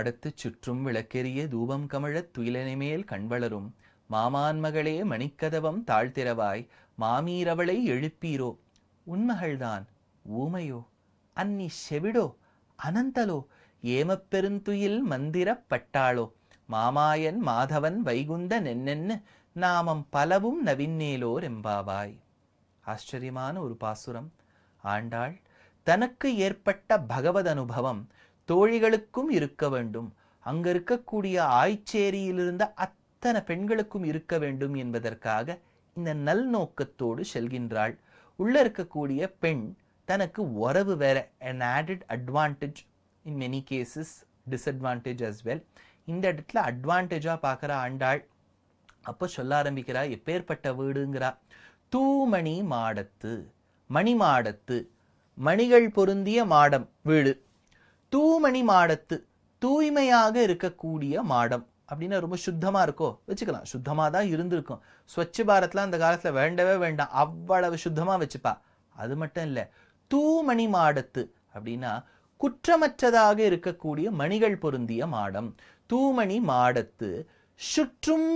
மாடத்துச் சுற்றும் விளக்கெரிய தூபம் கமழத் துயிலனிமேல் கண்வளரும் மாமான்மகளே மணிக்கதவம் தாழ்த்திரவாய் மாமீரவளை எழுப்பீரோ உன்மகள்தான் ஊமையோ அன்னி செவிடோ அனந்தலோ ஏமப்பெருந்துயில் மந்திரப் பட்டாளோ மாமாயன் மாதவன் வைகுந்த நென்னென்னு நாமம் பலவும் நவின்னேலோர் எம்பாவாய் ஆச்சரியமான ஒரு பாசுரம் ஆண்டாள் தனக்கு ஏற்பட்ட பகவத் அனுபவம் தோழிகளுக்கும் இருக்க வேண்டும் அங்க இருக்கக்கூடிய ஆய்ச்சேரியிலிருந்த அத்தனை பெண்களுக்கும் இருக்க வேண்டும் என்பதற்காக இந்த நல் நோக்கத்தோடு செல்கின்றாள் உள்ள இருக்கக்கூடிய பெண் தனக்கு உறவு வேற an added advantage in many cases disadvantage as well இந்த இடத்துல அட்வான்டேஜாக பார்க்குற ஆண்டாள் அப்போ சொல்ல ஆரம்பிக்கிறா எப்பேற்பட்ட வீடுங்கிறா தூமணி மாடத்து மணி மாடத்து மணிகள் பொருந்திய மாடம் வீடு தூமணி மாடத்து தூய்மையாக இருக்கக்கூடிய மாடம் அப்படின்னா ரொம்ப சுத்தமாக இருக்கோ வச்சுக்கலாம் சுத்தமாக தான் இருந்திருக்கும் ஸ்வச் பாரத்லாம் அந்த காலத்தில் வேண்டவே வேண்டாம் அவ்வளவு சுத்தமாக வச்சுப்பா அது மட்டும் இல்லை தூமணி மாடத்து அப்படின்னா குற்றமற்றதாக இருக்கக்கூடிய மணிகள் பொருந்திய மாடம் தூமணி மாடத்து சுற்றும்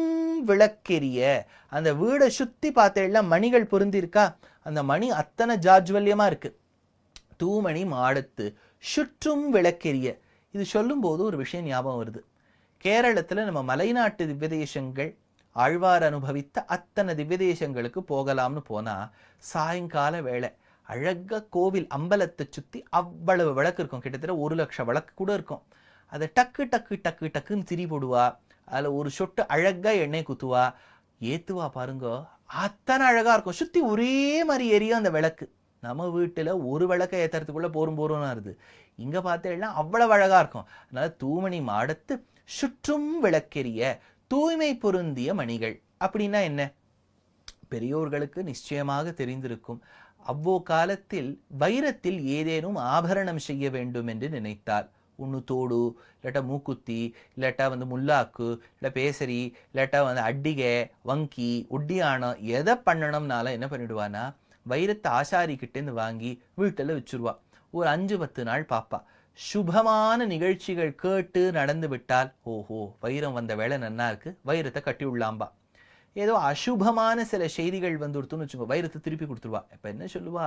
விளக்கெரிய அந்த வீடை சுற்றி எல்லாம் மணிகள் பொருந்திருக்கா அந்த மணி அத்தனை ஜாஜ்வல்யமாக இருக்குது தூமணி மாடத்து சுற்றும் விளக்கெரிய இது சொல்லும்போது ஒரு விஷயம் ஞாபகம் வருது கேரளத்தில் நம்ம மலைநாட்டு திவ்யதேசங்கள் ஆழ்வார் அனுபவித்த அத்தனை திவ்யதேசங்களுக்கு போகலாம்னு போனால் சாயங்கால வேலை அழகாக கோவில் அம்பலத்தை சுற்றி அவ்வளவு விளக்கு இருக்கும் கிட்டத்தட்ட ஒரு லட்சம் விளக்கு கூட இருக்கும் அதை டக்கு டக்கு டக்கு டக்குன்னு திரி போடுவா அதில் ஒரு சொட்டு அழகாக எண்ணெய் குத்துவா ஏற்றுவா பாருங்க அத்தனை அழகாக இருக்கும் சுற்றி ஒரே மாதிரி எரியும் அந்த விளக்கு நம்ம வீட்டில் ஒரு விளக்கை ஏற்றுறதுக்குள்ளே போரும் போரும்னா இருக்குது இங்கே பார்த்தேன்னா அவ்வளோ அழகாக இருக்கும் அதனால் தூமணி மாடத்து சுற்றும் விளக்கெரிய தூய்மை பொருந்திய மணிகள் அப்படின்னா என்ன பெரியோர்களுக்கு நிச்சயமாக தெரிந்திருக்கும் அவ்வோ காலத்தில் வைரத்தில் ஏதேனும் ஆபரணம் செய்ய வேண்டும் என்று நினைத்தார் ஒன்று தோடு இல்லாட்டா மூக்குத்தி இல்லட்டா வந்து முல்லாக்கு இல்லை பேசரி இல்லாட்டா வந்து அட்டிகை வங்கி ஒட்டியானம் எதை பண்ணணும்னால என்ன பண்ணிவிடுவான்னா வைரத்தை ஆசாரிக்கிட்டேருந்து வாங்கி வீட்டில் வச்சுருவா ஒரு அஞ்சு பத்து நாள் பாப்பா சுபமான நிகழ்ச்சிகள் கேட்டு நடந்து விட்டால் ஓஹோ வைரம் வந்த வேலை நன்னா இருக்கு வைரத்தை கட்டி உள்ளாம்பா ஏதோ அசுபமான சில செய்திகள் வந்துடுத்துன்னு வச்சுக்கோ வைரத்தை திருப்பி கொடுத்துருவா இப்போ என்ன சொல்லுவா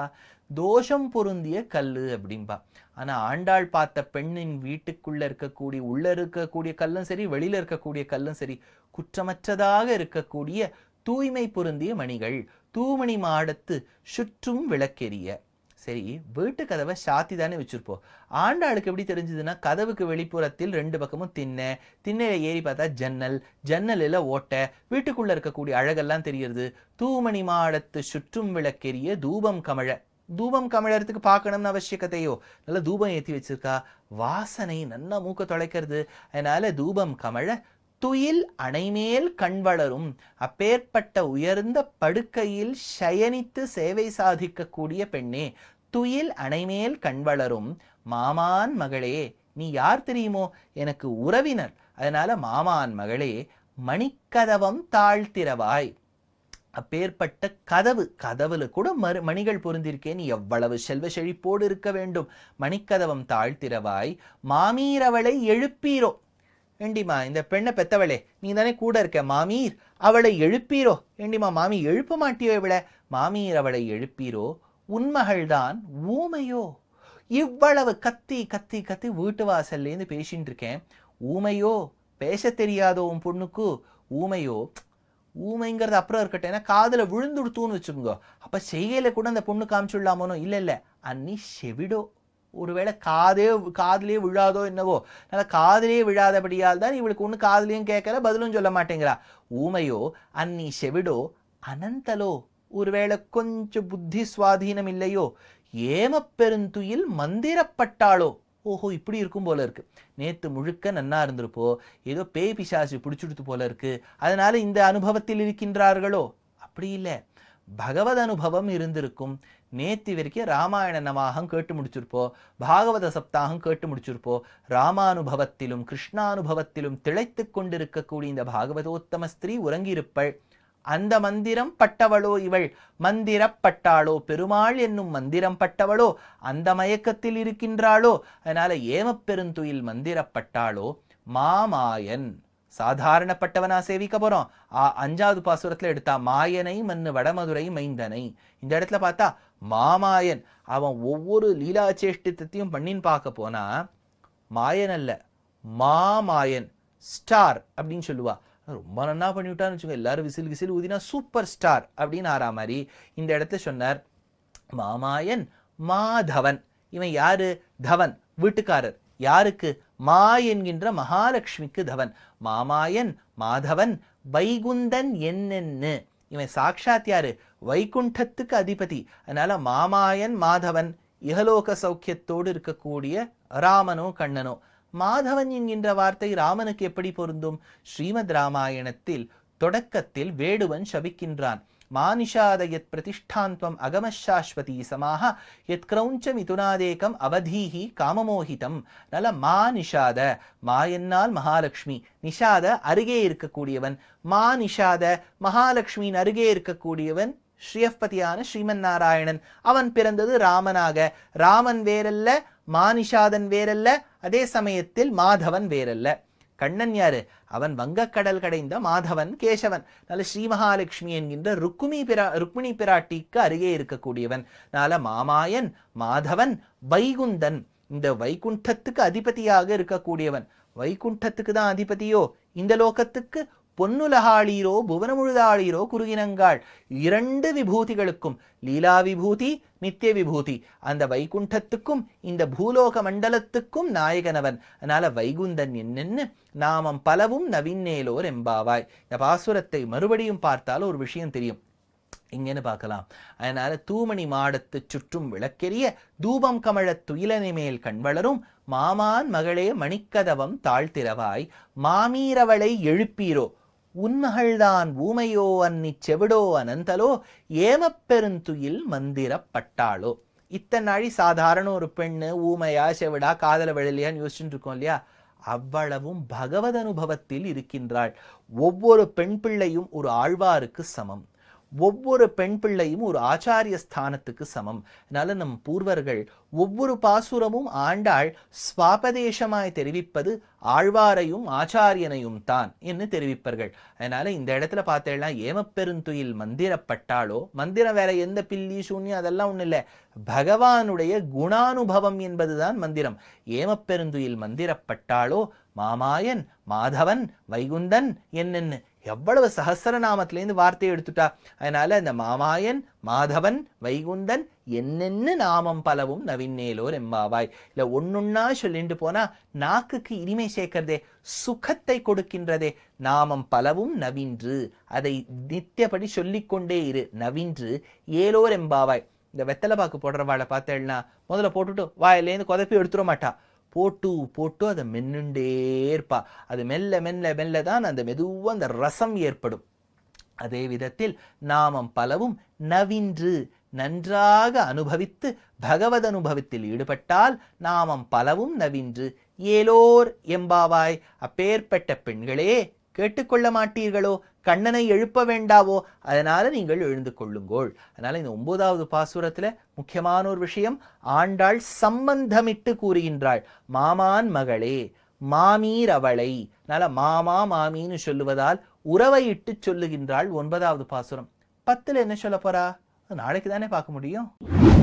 தோஷம் பொருந்திய கல் அப்படின்பா ஆனால் ஆண்டாள் பார்த்த பெண்ணின் வீட்டுக்குள்ளே இருக்கக்கூடிய உள்ளே இருக்கக்கூடிய கல்லும் சரி வெளியில் இருக்கக்கூடிய கல்லும் சரி குற்றமற்றதாக இருக்கக்கூடிய தூய்மை பொருந்திய மணிகள் தூமணி மாடத்து சுற்றும் விளக்கெரிய சரி வீட்டு கதவை சாத்தி தானே வச்சுருப்போம் ஆண்டாளுக்கு எப்படி தெரிஞ்சதுன்னா கதவுக்கு வெளிப்புறத்தில் ரெண்டு பக்கமும் திண்ணை திண்ணையில் ஏறி பார்த்தா ஜன்னல் ஜன்னலில் ஓட்டை வீட்டுக்குள்ளே இருக்கக்கூடிய அழகெல்லாம் தெரியுது தூமணி மாடத்து சுற்றும் விளக்கெரிய தூபம் கமழ தூபம் கமழறதுக்கு பார்க்கணும்னு அவசியக்கத்தையோ நல்லா தூபம் ஏற்றி வச்சிருக்கா வாசனை நல்லா மூக்க தொலைக்கிறது அதனால தூபம் கமழ துயில் அணைமேல் கண்வளரும் அப்பேற்பட்ட உயர்ந்த படுக்கையில் சயனித்து சேவை சாதிக்கக்கூடிய பெண்ணே துயில் அணைமேல் கண்வளரும் மாமான் மகளே நீ யார் தெரியுமோ எனக்கு உறவினர் அதனால மாமான் மகளே மணிக்கதவம் தாழ்த்திறவாய் அப்பேற்பட்ட கதவு கதவுல கூட மறு மணிகள் பொருந்திருக்கே நீ எவ்வளவு செல்வ செழிப்போடு இருக்க வேண்டும் மணிக்கதவம் தாழ்த்திறவாய் மாமீரவளை எழுப்பீரோ ஏண்டிமா இந்த பெண்ணை பெத்தவளே நீ தானே கூட இருக்க மாமீர் அவளை எழுப்பீரோ ஏண்டிமா மாமி எழுப்ப மாட்டியோ இவளை மாமீர் அவளை எழுப்பீரோ உண்மகள்தான் ஊமையோ இவ்வளவு கத்தி கத்தி கத்தி வீட்டு வாசல்லேருந்து பேசின்னு இருக்கேன் ஊமையோ பேச தெரியாதோ உன் பொண்ணுக்கு ஊமையோ ஊமைங்கிறது அப்புறம் இருக்கட்டும் ஏன்னா காதில் விழுந்துடுத்துன்னு வச்சுக்கோங்க அப்போ செய்கையில் கூட அந்த பொண்ணு காமிச்சுடலாமோனோ இல்லை இல்லை அன்னி செவிடோ ஒருவேளை காதே காதிலே விழாதோ என்னவோ அதனால் காதிலே விழாதபடியால் தான் இவளுக்கு ஒன்று காதலையும் கேட்கல பதிலும் சொல்ல மாட்டேங்கிறா ஊமையோ அன்னி செவிடோ அனந்தலோ ஒருவேளை கொஞ்சம் புத்தி சுவாதீனம் இல்லையோ ஏமப்பெருந்துயில் மந்திரப்பட்டாளோ ஓஹோ இப்படி இருக்கும் போல இருக்கு நேற்று முழுக்க நன்னா இருந்திருப்போ ஏதோ பேய் பிசாசு பிடிச்சுடுத்து போல இருக்கு அதனால இந்த அனுபவத்தில் இருக்கின்றார்களோ அப்படி இல்லை பகவத் அனுபவம் இருந்திருக்கும் நேத்தி வரைக்கும் ராமாயண நமாகம் கேட்டு முடிச்சிருப்போ பாகவத சப்தாகம் கேட்டு முடிச்சிருப்போ ராமானுபவத்திலும் கிருஷ்ணானுபவத்திலும் திளைத்து கொண்டிருக்கக்கூடிய இந்த பாகவதோத்தம ஸ்திரீ உறங்கியிருப்பள் அந்த மந்திரம் பட்டவளோ இவள் மந்திரப்பட்டாளோ பெருமாள் என்னும் மந்திரம் பட்டவளோ அந்த மயக்கத்தில் இருக்கின்றாளோ அதனால ஏமப்பெருந்துயில் மந்திரப்பட்டாளோ மாமாயன் சாதாரணப்பட்டவனா சேவிக்க போகிறோம் ஆ அஞ்சாவது பாசுரத்தில் எடுத்தா மாயனை மண்ணு வடமதுரை மைந்தனை இந்த இடத்துல பார்த்தா மாமாயன் அவன் ஒவ்வொரு லீலா சேஷ்டித்தையும் பண்ணின்னு பார்க்க போனா மாயன் அல்ல மாமாயன் ஸ்டார் அப்படின்னு சொல்லுவா ரொம்ப நன்னா பண்ணிவிட்டான்னு வச்சுக்கோங்க எல்லாரும் விசில் விசில் ஊதினா சூப்பர் ஸ்டார் அப்படின்னு ஆறா மாதிரி இந்த இடத்த சொன்னார் மாமாயன் மாதவன் இவன் யாரு தவன் வீட்டுக்காரர் யாருக்கு மா என்கின்ற மகாலட்சுமிக்கு தவன் மாமாயன் மாதவன் வைகுந்தன் என்னென்னு இவன் சாட்சாத் யாரு வைகுண்டத்துக்கு அதிபதி அதனால மாமாயன் மாதவன் இகலோக சௌக்கியத்தோடு இருக்கக்கூடிய ராமனோ கண்ணனோ மாதவன் என்கின்ற வார்த்தை ராமனுக்கு எப்படி பொருந்தும் ஸ்ரீமத் ராமாயணத்தில் தொடக்கத்தில் வேடுவன் சபிக்கின்றான் மானிஷாதயத் பிரதிஷ்டாந்தம் அகமசாஸ்வதி சமாக எத் கிரௌஞ்ச மிதுனாதேகம் அவதீஹி காமமோஹிதம் நல்ல மா நிஷாத மா என்னால் மகாலட்சுமி நிஷாத அருகே இருக்கக்கூடியவன் மா நிஷாத மகாலட்சுமியின் அருகே இருக்கக்கூடியவன் ஸ்ரீயப்பதியான ஸ்ரீமன் நாராயணன் அவன் பிறந்தது ராமனாக ராமன் வேறல்ல மானிஷாதன் வேறல்ல அதே சமயத்தில் மாதவன் வேறல்ல கண்ணன் யாரு அவன் வங்கக்கடல் கடைந்த மாதவன் கேசவன் நல்ல ஸ்ரீ மகாலட்சுமி என்கின்ற ருக்குமி பிரா ருக்மிணி பிராட்டிக்கு அருகே இருக்கக்கூடியவன் நால மாமாயன் மாதவன் வைகுந்தன் இந்த வைகுண்டத்துக்கு அதிபதியாக இருக்கக்கூடியவன் வைகுண்டத்துக்கு தான் அதிபதியோ இந்த லோகத்துக்கு பொன்னுலகாளீரோ புவனமுழுதாளீரோ குறுகினங்காள் இரண்டு விபூதிகளுக்கும் லீலா விபூதி நித்திய விபூதி அந்த வைகுண்டத்துக்கும் இந்த பூலோக மண்டலத்துக்கும் நாயகனவன் அதனால வைகுந்தன் என்னென்னு நாமம் பலவும் நவின்னேலோர் எம்பாவாய் இந்த பாசுரத்தை மறுபடியும் பார்த்தால் ஒரு விஷயம் தெரியும் இங்கேன்னு பார்க்கலாம் அதனால தூமணி மாடத்து சுற்றும் விளக்கெரிய தூபம் கமழத் துயிலனை மேல் கண் வளரும் மாமான் மகளே மணிக்கதவம் தாழ்த்திரவாய் மாமீரவளை எழுப்பீரோ உண்மகள்தான் ஊமையோ அன்னி செவிடோ அனந்தலோ ஏமப்பெருந்துயில் மந்திரப்பட்டாளோ இத்தனை நாளி சாதாரண ஒரு பெண்ணு ஊமையா செவிடா காதல வெள்ளலியான்னு யோசிச்சுட்டு இருக்கோம் இல்லையா அவ்வளவும் பகவத் அனுபவத்தில் இருக்கின்றாள் ஒவ்வொரு பெண் பிள்ளையும் ஒரு ஆழ்வாருக்கு சமம் ஒவ்வொரு பெண் பிள்ளையும் ஒரு ஆச்சாரிய ஸ்தானத்துக்கு சமம் அதனால நம் பூர்வர்கள் ஒவ்வொரு பாசுரமும் ஆண்டாள் ஸ்வாபதேசமாய் தெரிவிப்பது ஆழ்வாரையும் ஆச்சாரியனையும் தான் என்று தெரிவிப்பார்கள் அதனால இந்த இடத்துல பார்த்தேன்னா ஏமப்பெருந்துயில் மந்திரப்பட்டாலோ மந்திரம் வேற எந்த பில்லி சூன்யம் அதெல்லாம் ஒண்ணு இல்லை பகவானுடைய குணானுபவம் என்பதுதான் மந்திரம் ஏமப்பெருந்துயில் மந்திரப்பட்டாலோ மாமாயன் மாதவன் வைகுந்தன் என்னென்னு எவ்வளவு நாமத்திலேருந்து வார்த்தையை எடுத்துட்டா அதனால இந்த மாமாயன் மாதவன் வைகுந்தன் என்னென்னு நாமம் பலவும் நவின்னேலோர் எம்பாவாய் இல்லை ஒன்னொன்னா சொல்லிட்டு போனா நாக்குக்கு இனிமை சேர்க்கிறதே சுகத்தை கொடுக்கின்றதே நாமம் பலவும் நவின்று அதை நித்தியபடி சொல்லிக்கொண்டே இரு நவின்று ஏலோர் எம்பாவாய் இந்த வெத்தலை பாக்கு போடுற வாழை பார்த்தேன்னா முதல்ல போட்டுட்டு வாயிலேருந்து குதப்பி எடுத்துட மாட்டா போட்டு போட்டு அதை மென்னுண்டே இருப்பா அது மெல்ல மெல்ல மெல்ல தான் அந்த மெதுவாக அந்த ரசம் ஏற்படும் அதே விதத்தில் நாமம் பலவும் நவின்று நன்றாக அனுபவித்து பகவத் அனுபவத்தில் ஈடுபட்டால் நாமம் பலவும் நவின்று ஏலோர் எம்பாவாய் அப்பேற்பட்ட பெண்களே கேட்டுக்கொள்ள மாட்டீர்களோ கண்ணனை எழுப்ப வேண்டாவோ அதனால நீங்கள் எழுந்து கொள்ளுங்கோள் அதனால இந்த ஒன்பதாவது பாசுரத்துல முக்கியமான ஒரு விஷயம் ஆண்டாள் சம்பந்தமிட்டு கூறுகின்றாள் மாமான் மகளே மாமீர் அவளை அதனால மாமா மாமின்னு சொல்லுவதால் உறவை இட்டு சொல்லுகின்றாள் ஒன்பதாவது பாசுரம் பத்துல என்ன சொல்ல போறா நாளைக்கு தானே பார்க்க முடியும்